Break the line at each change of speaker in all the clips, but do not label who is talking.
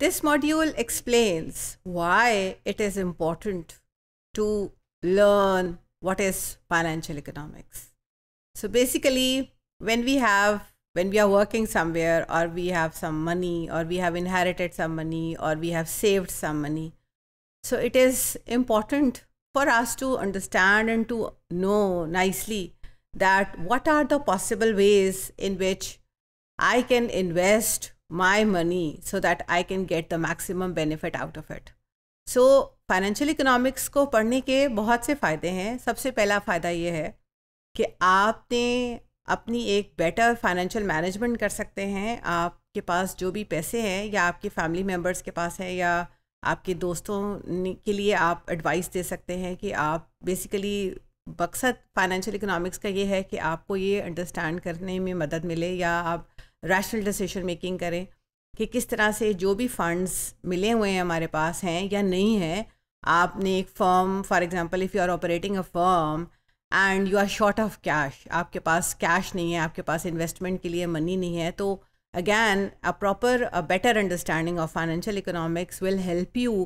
This module explains why it is important to learn what is financial economics. So basically, when we have when we are working somewhere or we have some money or we have inherited some money or we have saved some money so it is important for us to understand and to know nicely that what are the possible ways in which i can invest my money so that I can get the maximum benefit out of it. So financial economics को पढ़ने के बहुत से फ़ायदे हैं सबसे पहला फ़ायदा ये है कि आपने अपनी एक बेटर फाइनेंशियल मैनेजमेंट कर सकते हैं आपके पास जो भी पैसे हैं या आपके फैमिली मेम्बर्स के पास है या आपके दोस्तों के लिए आप एडवाइस दे सकते हैं कि आप बेसिकली मकसद फाइनेंशियल इकोनॉमिक्स का ये है कि आपको ये अंडरस्टैंड करने में मदद मिले या आप रैशनल डिसीशन मेकिंग करें कि किस तरह से जो भी फंड्स मिले हुए हैं हमारे पास हैं या नहीं है आपने एक firm for example if you are operating a firm and you are short of cash आपके पास कैश नहीं है आपके पास इन्वेस्टमेंट के लिए मनी नहीं है तो again a proper a better understanding of financial economics will help you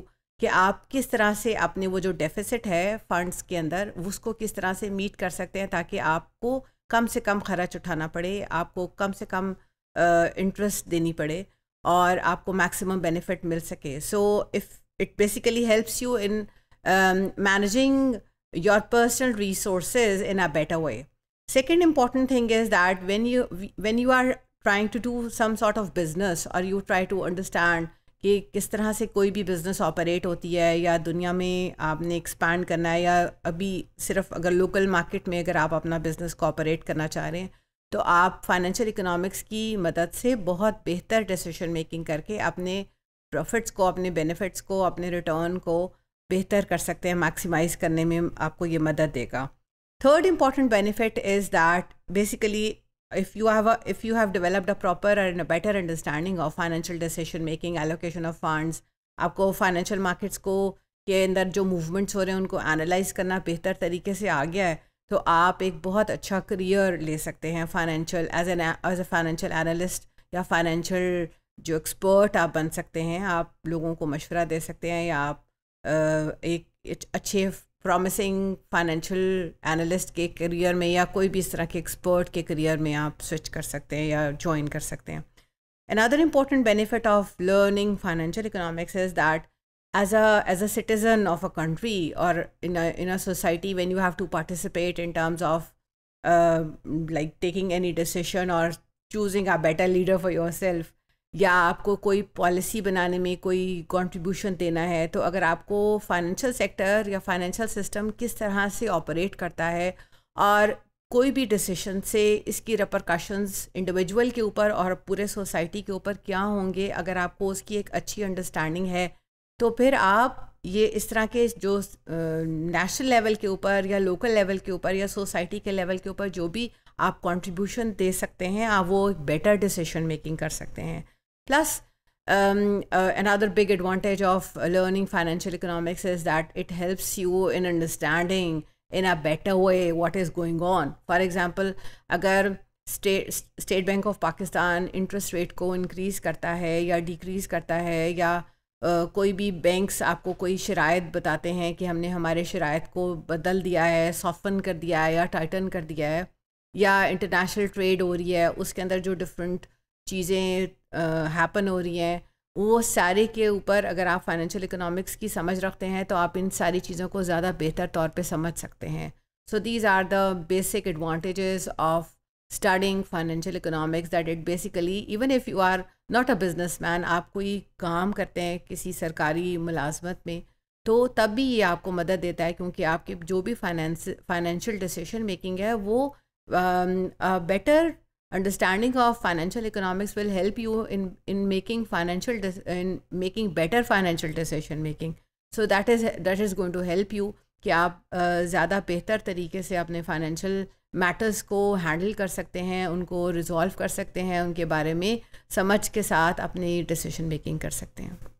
कि आप किस तरह से अपने वो जो डेफिसिट है फंड्स के अंदर उसको किस तरह से मीट कर सकते हैं ताकि आपको कम से कम खर्च उठाना पड़े आपको कम से कम इंटरेस्ट देनी पड़े और आपको मैक्सिमम बेनिफिट मिल सके so if it basically helps you in managing your personal resource in a better way second important thing is that when you when you are trying to do some sort of business और you try to understand कि किस तरह से कोई भी business operate होती है या दुनिया में आपने एक्सपैंड करना है या अभी सिर्फ अगर लोकल मार्केट में अगर आप अपना बिज़नेस को ऑपरेट करना चाह रहे हैं तो आप फाइनेंशियल इकोनॉमिक्स की मदद से बहुत बेहतर डिसीशन मेकिंग करके अपने प्रॉफिट्स को अपने बेनिफिट्स को अपने रिटर्न को बेहतर कर सकते हैं मैक्सिमाइज करने में आपको ये मदद देगा third important benefit is that basically if you have a if you have developed a proper and a better understanding of financial decision making allocation of funds आपको फाइनेंशियल मार्केट्स को के अंदर जो मूवमेंट्स हो रहे हैं उनको एनालाइज करना बेहतर तरीके से आ गया है तो आप एक बहुत अच्छा करियर ले सकते हैं financial as an as a financial analyst या फाइनेंशियल जो एक्सपर्ट आप बन सकते हैं आप लोगों को मशवरा दे सकते हैं या आप एक, एक अच्छे प्रॉमिसिंग फाइनेंशियल एनालिस्ट के करियर में या कोई भी इस तरह के एक्सपर्ट के करियर में आप स्विच कर सकते हैं या ज्वाइन कर सकते हैं another important benefit of learning financial economics is that as a as a citizen of a country or in a in a society when you have to participate in terms of uh, like taking any decision or choosing a better leader for yourself या आपको कोई policy बनाने में कोई contribution देना है तो अगर आपको फाइनेंशियल सेक्टर या फाइनेंशियल सिस्टम किस तरह से ऑपरेट करता है और कोई भी डिसीशन से इसकी रपरकाशंस इंडिविजुअल के ऊपर और पूरे सोसाइटी के ऊपर क्या होंगे अगर आपको उसकी एक अच्छी अंडरस्टैंडिंग है तो फिर आप ये इस तरह के जो नेशनल लेवल के ऊपर या लोकल लेवल के ऊपर या सोसाइटी के लेवल के ऊपर जो भी आप कंट्रीब्यूशन दे सकते हैं आप वो एक बेटर डिसीशन मेकिंग कर सकते हैं plus another big advantage of learning financial economics is that it helps you in understanding in a better way what is going on for example अगर state state bank of Pakistan interest rate को increase करता है या decrease करता है या कोई भी बैंक्स आपको कोई शराय बताते हैं कि हमने हमारे शराय को बदल दिया है सॉफ्टन कर दिया है या टाइटन कर दिया है या इंटरनेशनल ट्रेड हो रही है उसके अंदर जो डिफरेंट चीज़ें हैपन हो रही हैं वो सारे के ऊपर अगर आप फाइनेंशियल इकोनॉमिक्स की समझ रखते हैं तो आप इन सारी चीज़ों को ज़्यादा बेहतर तौर पे समझ सकते हैं so these are the basic advantages of studying financial economics that it basically even if you are not a businessman आप कोई काम करते हैं किसी सरकारी मुलाजमत में तो तब भी ये आपको मदद देता है क्योंकि आपकी जो भी फाइनेंस फाइनेंशियल डिसीशन मेकिंग है वो better understanding of financial economics will help you in in making financial in making better financial decision making so that is that is going to help you कि आप ज़्यादा बेहतर तरीके से अपने financial matters को हैंडल कर सकते हैं उनको रिजॉल्व कर सकते हैं उनके बारे में समझ के साथ अपनी डिसीजन मेकिंग कर सकते हैं